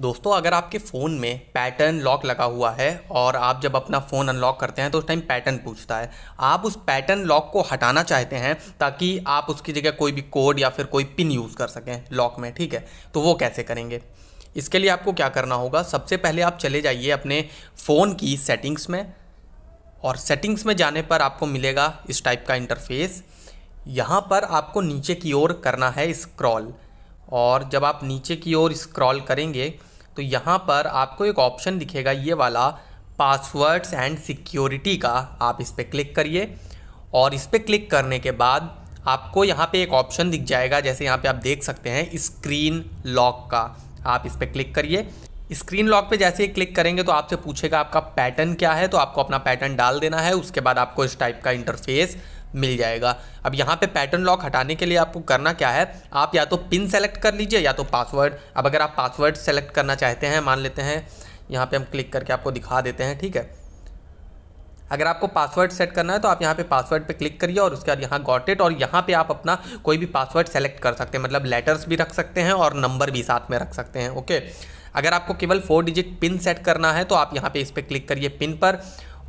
दोस्तों अगर आपके फ़ोन में पैटर्न लॉक लगा हुआ है और आप जब अपना फ़ोन अनलॉक करते हैं तो उस टाइम पैटर्न पूछता है आप उस पैटर्न लॉक को हटाना चाहते हैं ताकि आप उसकी जगह कोई भी कोड या फिर कोई पिन यूज़ कर सकें लॉक में ठीक है तो वो कैसे करेंगे इसके लिए आपको क्या करना होगा सबसे पहले आप चले जाइए अपने फ़ोन की सेटिंग्स में और सेटिंग्स में जाने पर आपको मिलेगा इस टाइप का इंटरफेस यहाँ पर आपको नीचे की ओर करना है स्क्रॉल और जब आप नीचे की ओर स्क्रॉल करेंगे तो यहाँ पर आपको एक ऑप्शन दिखेगा ये वाला पासवर्ड्स एंड सिक्योरिटी का आप इस पर क्लिक करिए और इस पर क्लिक करने के बाद आपको यहाँ पे एक ऑप्शन दिख जाएगा जैसे यहाँ पे आप देख सकते हैं स्क्रीन लॉक का आप इस पर क्लिक करिए स्क्रीन लॉक पे जैसे ही क्लिक करेंगे तो आपसे पूछेगा आपका पैटर्न क्या है तो आपको अपना पैटर्न डाल देना है उसके बाद आपको इस टाइप का इंटरफेस मिल जाएगा अब यहाँ पे पैटर्न लॉक हटाने के लिए आपको करना क्या है आप या तो पिन सेलेक्ट कर लीजिए या तो पासवर्ड अब अगर आप पासवर्ड सेलेक्ट करना चाहते हैं मान लेते हैं यहाँ पे हम क्लिक करके आपको दिखा देते हैं ठीक है अगर आपको पासवर्ड सेट करना है तो आप यहाँ पे पासवर्ड पे क्लिक करिए और उसके बाद यहाँ गॉटेड और यहाँ पे आप अपना कोई भी पासवर्ड सेलेक्ट कर सकते हैं मतलब लेटर्स भी रख सकते हैं और नंबर भी साथ में रख सकते हैं ओके अगर आपको केवल फोर डिजिट पिन सेट करना है तो आप यहाँ पे इस पर क्लिक करिए पिन पर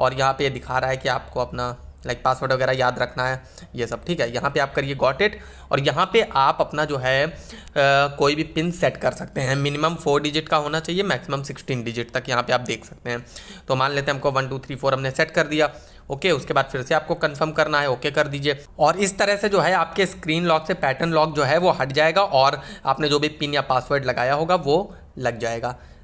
और यहाँ पे दिखा रहा है कि आपको अपना लाइक पासवर्ड वगैरह याद रखना है ये सब ठीक है यहाँ पे आप करिए गॉट इट और यहाँ पे आप अपना जो है आ, कोई भी पिन सेट कर सकते हैं मिनिमम फोर डिजिट का होना चाहिए मैक्सिमम सिक्सटीन डिजिट तक यहाँ पे आप देख सकते हैं तो मान लेते हैं हमको वन टू थ्री फोर हमने सेट कर दिया ओके okay, उसके बाद फिर से आपको कंफर्म करना है ओके okay कर दीजिए और इस तरह से जो है आपके स्क्रीन लॉक से पैटर्न लॉक जो है वो हट जाएगा और आपने जो भी पिन या पासवर्ड लगाया होगा वो लग जाएगा